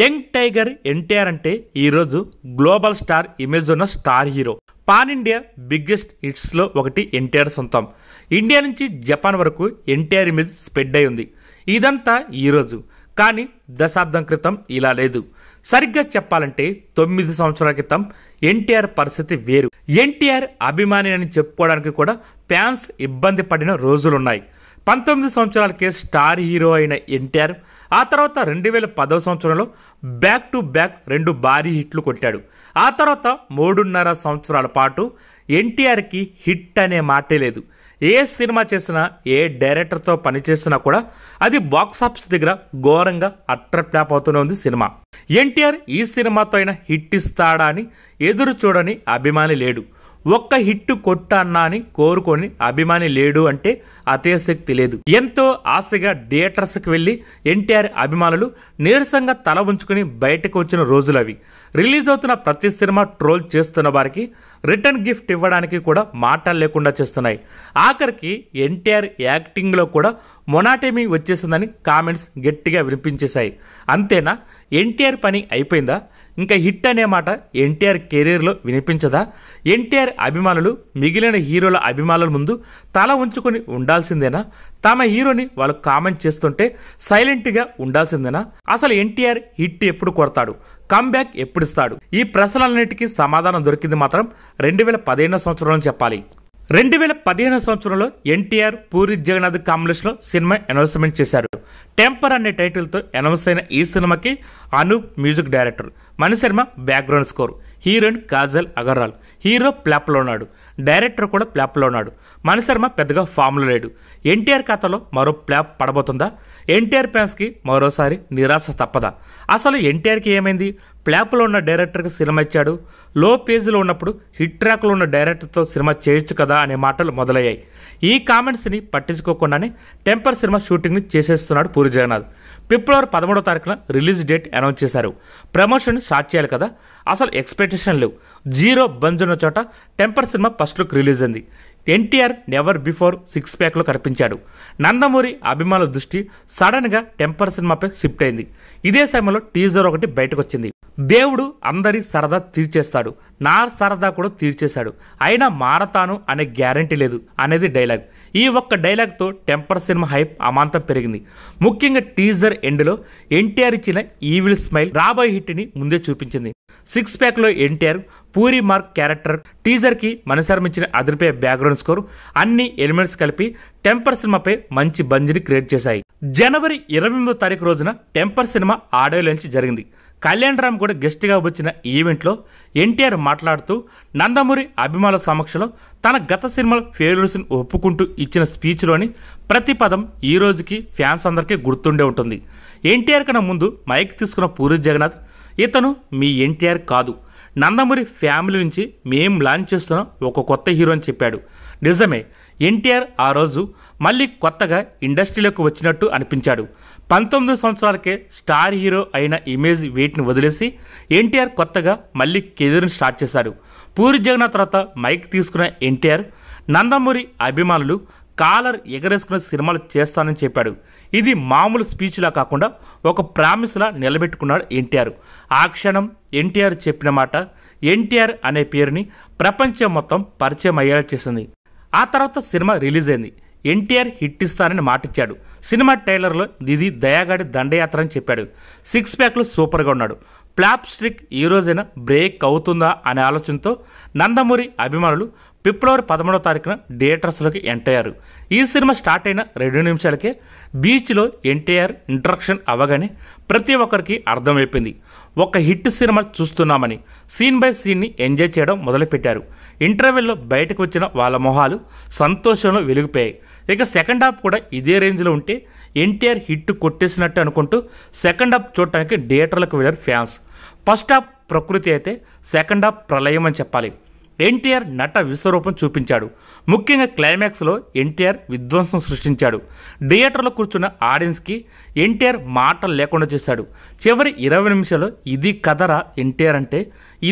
young tiger NTR అంటే ఈరోజు global star image ఉన్న star hero pan India biggest హిట్స్లో ఒకటి ఎన్టీఆర్ సొంతం ఇండియా నుంచి జపాన్ వరకు ఎన్టీఆర్ ఇమేజ్ స్ప్రెడ్ అయి ఉంది ఇదంతా ఈరోజు కానీ దశాబ్దం క్రితం ఇలా లేదు సరిగ్గా చెప్పాలంటే తొమ్మిది సంవత్సరాల క్రితం ఎన్టీఆర్ పరిస్థితి వేరు ఎన్టీఆర్ అభిమాని అని చెప్పుకోవడానికి కూడా ఫ్యాన్స్ ఇబ్బంది పడిన రోజులున్నాయి పంతొమ్మిది సంవత్సరాలకే స్టార్ హీరో అయిన ఎన్టీఆర్ ఆ తర్వాత రెండు వేల పదో సంవత్సరంలో బ్యాక్ టు బ్యాక్ రెండు భారీ హిట్లు కొట్టాడు ఆ తర్వాత మూడున్నర సంవత్సరాల పాటు ఎన్టీఆర్కి హిట్ అనే మాటే లేదు ఏ సినిమా చేసినా ఏ డైరెక్టర్తో పనిచేసినా కూడా అది బాక్సాఫీస్ దగ్గర ఘోరంగా అట్రాప్ అవుతూనే ఉంది సినిమా ఎన్టీఆర్ ఈ సినిమాతో అయినా హిట్ ఇస్తాడా అని ఎదురు చూడని అభిమాని లేడు ఒక్క హిట్ కొట్టన్నా అని కోరుకొని అభిమాని లేడు అంటే అతిశక్తి లేదు ఎంతో ఆశగా థియేటర్స్కి వెళ్ళి ఎన్టీఆర్ అభిమానులు నీరసంగా తల ఉంచుకుని బయటకు వచ్చిన రోజులు అవి రిలీజ్ అవుతున్న ప్రతి సినిమా ట్రోల్ చేస్తున్న వారికి రిటర్న్ గిఫ్ట్ ఇవ్వడానికి కూడా మాటలు లేకుండా చేస్తున్నాయి ఆఖరికి ఎన్టీఆర్ యాక్టింగ్లో కూడా మొనాటమీ వచ్చేసిందని కామెంట్స్ గట్టిగా వినిపించేశాయి అంతేనా ఎన్టీఆర్ పని అయిపోయిందా ఇంకా హిట్ అనే మాట ఎన్టీఆర్ కెరీర్లో వినిపించదా ఎన్టీఆర్ అభిమానులు మిగిలిన హీరోల అభిమానుల ముందు తల ఉంచుకొని ఉండాల్సిందేనా తమ హీరోని వాళ్ళు కామెంట్ చేస్తుంటే సైలెంట్గా ఉండాల్సిందేనా అసలు ఎన్టీఆర్ హిట్ ఎప్పుడు కొడతాడు కమ్బ్యాక్ ఎప్పుడిస్తాడు ఈ ప్రశ్నలన్నిటికీ సమాధానం దొరికింది మాత్రం రెండు వేల పదిహేను సంవత్సరంలో చెప్పాలి రెండు వేల పదిహేను సంవత్సరంలో ఎన్టీఆర్ పూరి జగన్నాథ్ కాంబినేషన్లో సినిమా అనౌన్స్మెంట్ చేశారు టెంపర్ అనే టైటిల్తో అనౌన్స్ అయిన ఈ సినిమాకి Anup music director Manisharma background score heroine Kajal Aggarwal hero ప్లాప్లో ఉన్నాడు డైరెక్టర్ కూడా ప్లాప్లో ఉన్నాడు మణిశర్మ పెద్దగా ఫామ్లో లేడు ఎన్టీఆర్ కథలో మరో ప్లాప్ పడబోతుందా ఎన్టీఆర్ ఫ్యాన్స్కి మరోసారి నిరాశ తప్పదా అసలు ఎన్టీఆర్కి ఏమైంది ప్లాప్లో ఉన్న డైరెక్టర్కి సినిమా ఇచ్చాడు లో పేజీలో ఉన్నప్పుడు హిట్ ట్రాక్లో ఉన్న డైరెక్టర్తో సినిమా చేయొచ్చు కదా అనే మాటలు మొదలయ్యాయి ఈ కామెంట్స్ని పట్టించుకోకుండానే టెంపర్ సినిమా షూటింగ్ని చేసేస్తున్నాడు పూరి జగన్నాథ్ ఫిబ్రవరి పదమూడో తారీఖున రిలీజ్ డేట్ అనౌన్స్ చేశారు ప్రమోషన్ స్టార్ట్ చేయాలి కదా అసలు ఎక్స్పెక్టేషన్ లేవు జీరో బంజ్ ఉన్న చోట టెంపర్ సినిమా ఫస్ట్ లుక్ రిలీజ్ అయింది ఎన్టీఆర్ నెవర్ బిఫోర్ సిక్స్ ప్యాక్లో కనిపించాడు నందమూరి అభిమానుల దృష్టి సడన్గా టెంపర్ సినిమాపై షిఫ్ట్ అయింది ఇదే సమయంలో టీజర్ ఒకటి బయటకు వచ్చింది దేవుడు అందరి సరదా తీర్చేస్తాడు నా సరదా కూడా తీర్చేశాడు అయినా మారతాను అనే గ్యారంటీ లేదు అనేది డైలాగ్ ఈ ఒక్క డైలాగ్తో టెంపర్ సినిమా హైప్ అమాంతం పెరిగింది ముఖ్యంగా టీజర్ ఎండ్లో ఎన్టీఆర్ ఇచ్చిన ఈవిల్ స్మైల్ రాబోయే హిట్ని ముందే చూపించింది సిక్స్ ప్యాక్లో ఎన్టీఆర్ పూరి మార్క్ క్యారెక్టర్ టీజర్కి మనసరమించిన అదిరిపే బ్యాక్గ్రౌండ్ స్కోర్ అన్ని ఎలిమెంట్స్ కలిపి టెంపర్ సినిమాపై మంచి బంజిని క్రియేట్ చేశాయి జనవరి ఇరవై ఎనిమిదో తారీఖు రోజున టెంపర్ సినిమా ఆడియో లంచ్ జరిగింది కళ్యాణ్ రామ్ కూడా గెస్ట్గా వచ్చిన ఈవెంట్లో ఎన్టీఆర్ మాట్లాడుతూ నందమూరి అభిమానుల సమక్షంలో తన గత సినిమా ఫెయిల్యూర్స్ని ఒప్పుకుంటూ ఇచ్చిన స్పీచ్లోని ప్రతి పదం ఈ రోజుకి ఫ్యాన్స్ అందరికీ గుర్తుండే ఉంటుంది ఎన్టీఆర్ కన్నా ముందు మైక్ తీసుకున్న పూరి జగన్నాథ్ ఇతను మీ ఎన్టీఆర్ కాదు నందమూరి ఫ్యామిలీ నుంచి మేం లాంచ్ చేస్తున్న ఒక కొత్త హీరో అని చెప్పాడు నిజమే ఎన్టీఆర్ ఆ రోజు మళ్ళీ కొత్తగా ఇండస్ట్రీలోకి వచ్చినట్టు అనిపించాడు పంతొమ్మిది సంవత్సరాలకే స్టార్ హీరో అయిన ఇమేజ్ వెయిట్ని వదిలేసి ఎన్టీఆర్ కొత్తగా మళ్ళీ కెరీర్ని స్టార్ట్ చేశాడు పూరి జగన్నాథ్ తర్వాత మైక్ తీసుకున్న ఎన్టీఆర్ నందమూరి అభిమానులు కాలర్ ఎగరేసుకునే సినిమాలు చేస్తానని చెప్పాడు ఇది మామూలు స్పీచ్లా కాకుండా ఒక ప్రామిస్లా నిలబెట్టుకున్నాడు ఎన్టీఆర్ ఆ క్షణం ఎన్టీఆర్ చెప్పిన మాట ఎన్టీఆర్ అనే పేరుని ప్రపంచం మొత్తం పరిచయం అయ్యేలా చేసింది ఆ తర్వాత సినిమా రిలీజ్ అయింది ఎన్టీఆర్ హిట్ ఇస్తానని మాటిచ్చాడు సినిమా ట్రైలర్లో ఇది దయాగాడి దండయాత్ర అని చెప్పాడు సిక్స్ ప్యాక్లో సూపర్గా ఉన్నాడు ప్లాప్ స్ట్రిక్ ఈ రోజైన బ్రేక్ అవుతుందా అనే ఆలోచనతో నందమూరి అభిమానులు ఫిబ్రవరి పదమూడవ తారీఖున థియేటర్స్లోకి ఎంటర్ అయ్యారు ఈ సినిమా స్టార్ట్ అయిన రెండు నిమిషాలకే బీచ్లో ఎన్టీఆర్ ఇంట్రక్షన్ అవ్వగానే ప్రతి ఒక్కరికి అర్థమైపోయింది ఒక హిట్ సినిమా చూస్తున్నామని సీన్ బై సీన్ని ఎంజాయ్ చేయడం మొదలుపెట్టారు ఇంటర్వెల్లో బయటకు వచ్చిన వాళ్ళ మొహాలు సంతోషంలో వెలిగిపోయాయి ఇక సెకండ్ హాఫ్ కూడా ఇదే రేంజ్లో ఉంటే ఎన్టీఆర్ హిట్ కొట్టేసినట్టు అనుకుంటూ సెకండ్ హాఫ్ చూడటానికి థియేటర్లకు వెళ్ళారు ఫ్యాన్స్ ఫస్ట్ హాఫ్ ప్రకృతి అయితే సెకండ్ హాఫ్ ప్రళయం అని చెప్పాలి ఎన్టీఆర్ నట విశ్వరూపం చూపించాడు ముఖ్యంగా క్లైమాక్స్లో ఎన్టీఆర్ విధ్వంసం సృష్టించాడు థియేటర్లో కూర్చున్న ఆడియన్స్కి ఎన్టీఆర్ మాటలు లేకుండా చేశాడు చివరి ఇరవై నిమిషాలు ఇది కథరా ఎన్టీఆర్ అంటే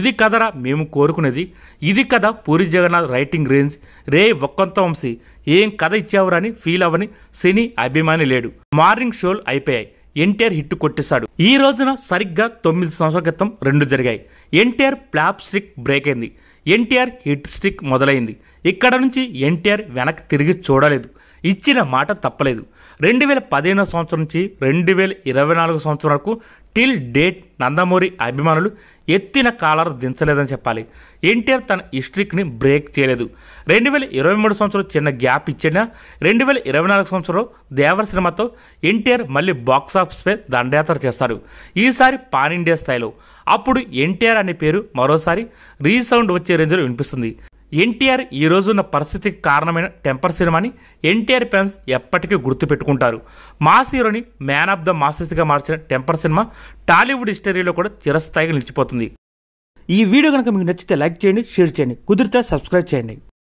ఇది కథరా మేము కోరుకునేది ఇది కథ పూరి జగన్నాథ్ రైటింగ్ రేంజ్ రే ఒక్కంత వంశీ ఏం కథ ఇచ్చావురా అని ఫీల్ అవ్వని సినీ అభిమాని లేడు మార్నింగ్ షోలు అయిపోయాయి ఎన్టీఆర్ హిట్ కొట్టేశాడు ఈ రోజున సరిగ్గా తొమ్మిది సంవత్సరాల క్రితం రెండు జరిగాయి ఎన్టీఆర్ ప్లాప్ స్టిక్ బ్రేక్ అయింది ఎన్టీఆర్ హిట్ స్ట్రిక్ మొదలైంది ఇక్కడ నుంచి ఎన్టీఆర్ వెనక్కి తిరిగి చూడలేదు ఇచ్చిన మాట తప్పలేదు రెండు వేల పదిహేనో సంవత్సరం నుంచి రెండు వేల ఇరవై నాలుగు సంవత్సరం వరకు టిల్ డేట్ నందమూరి అభిమానులు ఎత్తిన కాలర్ దించలేదని చెప్పాలి ఎన్టీఆర్ తన హిస్టరీక్ని బ్రేక్ చేయలేదు రెండు వేల ఇరవై మూడు సంవత్సరం చిన్న గ్యాప్ ఇచ్చినా రెండు వేల ఇరవై నాలుగు సంవత్సరంలో దేవర సినిమాతో ఎన్టీఆర్ మళ్ళీ బాక్సాఫీస్పై దండయాత్ర చేస్తారు ఈసారి పాన్ ఇండియా స్థాయిలో అప్పుడు ఎన్టీఆర్ అనే పేరు మరోసారి రీసౌండ్ వచ్చే రేంజ్లో వినిపిస్తుంది ఎన్టీఆర్ ఈ రోజున్న పరిస్థితికి కారణమైన టెంపర్ సినిమాని ఎన్టీఆర్ ఫ్యాన్స్ ఎప్పటికీ గుర్తుపెట్టుకుంటారు మాస్ హీరోని మ్యాన్ ఆఫ్ ద మాసెస్గా మార్చిన టెంపర్ సినిమా టాలీవుడ్ హిస్టరీలో కూడా చిరస్థాయిగా నిలిచిపోతుంది ఈ వీడియో కనుక మీకు నచ్చితే లైక్ చేయండి షేర్ చేయండి కుదిరితే సబ్స్క్రైబ్ చేయండి